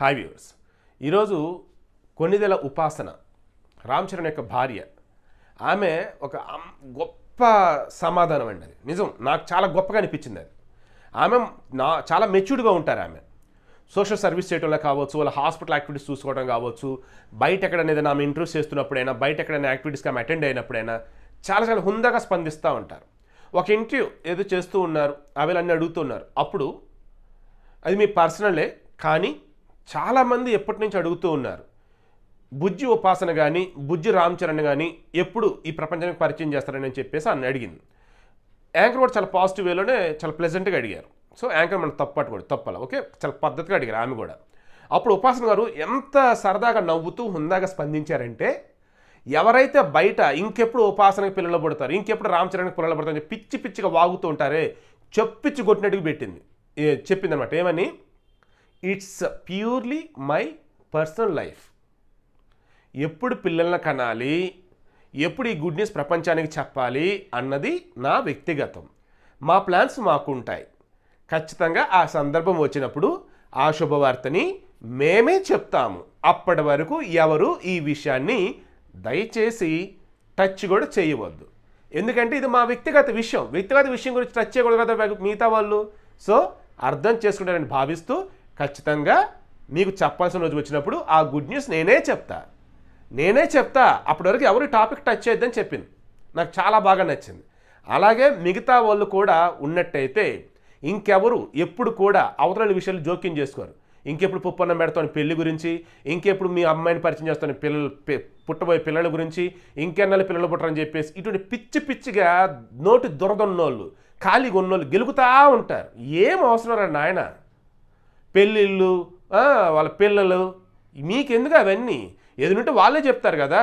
hi viewers ఈరోజు కొన్నిదెల ఉపాసన రామ్ చరణ్ యొక్క భార్య ఆమె ఒక గొప్ప సమాధానం అండి అది నిజం నాకు చాలా గొప్పగా అనిపించింది అది ఆమె నా చాలా మెచ్యూర్డ్గా ఉంటారు ఆమె సోషల్ సర్వీస్ చేయడంలో కావచ్చు వాళ్ళ హాస్పిటల్ యాక్టివిటీస్ చూసుకోవడం కావచ్చు బయట ఎక్కడైనా ఏదైనా ఆమె ఇంట్రూస్ చేస్తున్నప్పుడైనా బయట ఎక్కడైనా యాక్టివిటీస్కి ఆమె అటెండ్ అయినప్పుడైనా చాలా చాలా హుందాగా స్పందిస్తూ ఉంటారు ఒక ఇంటర్వ్యూ ఏదో చేస్తూ ఉన్నారు అవి అన్నీ అడుగుతున్నారు అప్పుడు అది మీ పర్సనలే కానీ చాలామంది ఎప్పటి నుంచి అడుగుతూ ఉన్నారు బుజ్జి ఉపాసన కానీ బుజ్జి రామ్ చరణ్ కానీ ఎప్పుడు ఈ ప్రపంచానికి పరిచయం చేస్తారని చెప్పేసి అన్న అడిగింది యాంకర్ కూడా చాలా పాజిటివ్ వేలోనే చాలా ప్లెజెంట్గా అడిగారు సో యాంకర్ మనం తప్పట్టు కూడా తప్పల ఓకే చాలా పద్ధతిగా అడిగారు ఆమె కూడా అప్పుడు ఉపాసన గారు ఎంత సరదాగా నవ్వుతూ హుందాగా స్పందించారంటే ఎవరైతే బయట ఇంకెప్పుడు ఉపాసనకి పిల్లలు పడతారు ఇంకెప్పుడు రామచరణ్కి పిల్లలు పడతారు పిచ్చి పిచ్చిగా వాగుతూ ఉంటారే చెప్పిచ్చి కొట్టినట్టుగా పెట్టింది చెప్పింది అనమాట ఏమని it's purely my personal life ఎప్పుడు పిల్లల్ని కనాలి ఎప్పుడు ఈ గుడ్ న్యూస్ ప్రపంచానికి చెప్పాలి అన్నది నా వ్యక్తిగతం మా ప్లాన్స్ మాకుంటాయి ఖచ్చితంగా ఆ సందర్భం వచ్చినప్పుడు ఆ శుభవార్తని మేమే చెప్తాము అప్పటి వరకు ఎవరు ఈ విషయాన్ని దయచేసి టచ్ కూడా చేయవద్దు ఎందుకంటే ఇది మా వ్యక్తిగత విషయం వ్యక్తిగత విషయం గురించి టచ్ చేయకూడదు కదా మిగతా వాళ్ళు సో అర్థం చేసుకుంటారని భావిస్తూ ఖచ్చితంగా మీకు చెప్పాల్సిన రోజు వచ్చినప్పుడు ఆ గుడ్ న్యూస్ నేనే చెప్తా నేనే చెప్తా అప్పటి వరకు ఎవరు టాపిక్ టచ్ చేయొద్దని చెప్పింది నాకు చాలా బాగా నచ్చింది అలాగే మిగతా వాళ్ళు కూడా ఉన్నట్టయితే ఇంకెవరు ఎప్పుడు కూడా అవతల విషయాలు జోక్యం చేసుకోరు ఇంకెప్పుడు పుప్పన్నం పెడతాను పెళ్లి గురించి ఇంకెప్పుడు మీ అమ్మాయిని పరిచయం చేస్తాను పిల్లలు పుట్టబోయే పిల్లల గురించి ఇంకెన్నెల పిల్లలు పుట్టారని చెప్పేసి ఇటువంటి పిచ్చి పిచ్చిగా నోటి దొరదొన్నోళ్ళు ఖాళీగా ఉన్నోళ్ళు గెలుకుతా ఉంటారు ఏం అవసరం రా నాయన పెళ్ళిళ్ళు వాళ్ళ పిల్లలు మీకెందుకు అవన్నీ ఎదునుంటే వాళ్ళే చెప్తారు కదా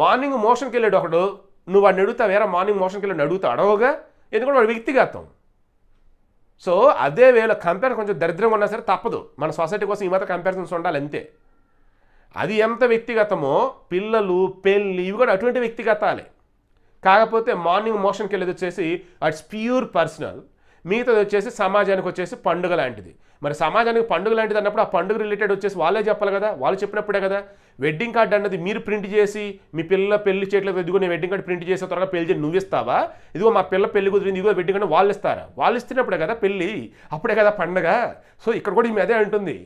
మార్నింగ్ మోషన్కి వెళ్ళాడు ఒకడు నువ్వు వాడిని వేరే మార్నింగ్ మోషన్కి వెళ్ళాడు అడుగుతా అడవుగా ఎందుకంటే వాడు వ్యక్తిగతం సో అదే వేళ కంపేర్ కొంచెం దరిద్రంగా ఉన్నా సరే తప్పదు మన సొసైటీ కోసం ఈ మాత్రం కంపారిజన్స్ ఉండాలి అంతే అది ఎంత వ్యక్తిగతమో పిల్లలు పెళ్ళి ఇవి కూడా అటువంటి వ్యక్తిగతాలే కాకపోతే మార్నింగ్ మోషన్కి వెళ్ళేది వచ్చేసి అట్స్ ప్యూర్ పర్సనల్ మిగతాది వచ్చేసి సమాజానికి వచ్చేసి పండుగ లాంటిది మరి సమాజానికి పండుగ లాంటిది అన్నప్పుడు ఆ పండుగ రిలేటెడ్ వచ్చేసి వాళ్ళే చెప్పాలి కదా వాళ్ళు చెప్పినప్పుడే కదా వెడ్డింగ్ కార్డు అన్నది మీరు ప్రింట్ చేసి మీ పిల్ల పెళ్లి చేయట్లేదు ఎదుగుని వెడ్డింగ్ కార్డు ప్రింట్ చేసే తర్వాత పెళ్లి చేసి నువ్వు ఇస్తావా ఇదిగో మా పిల్ల పెళ్లి కుదిరింది ఇదిగో వెడ్డింగ్ కార్డు వాళ్ళు ఇస్తారా వాళ్ళు ఇస్తున్నప్పుడే కదా పెళ్ళి అప్పుడే కదా పండుగ సో ఇక్కడ కూడా ఈమె అదే అంటుంది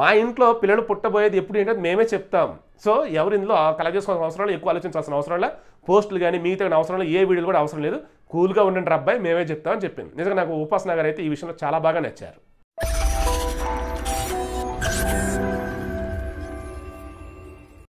మా ఇంట్లో పిల్లలు పుట్టబోయేది ఎప్పుడు ఏంటో మేమే చెప్తాం సో ఎవరి ఇందులో కలెక్ట్ చేసుకోవాల్సిన అవసరాలు ఎక్కువ ఆలోచించాల్సిన అవసరాలు పోస్టులు కానీ మిగతా అవసరాలు ఏ వీడియోలు కూడా అవసరం లేదు కూల్గా ఉండండి అబ్బాయి మేమే చెప్తామని చెప్పింది నిజంగా నాకు ఉపాసనగర్ అయితే ఈ విషయంలో చాలా బాగా నచ్చారు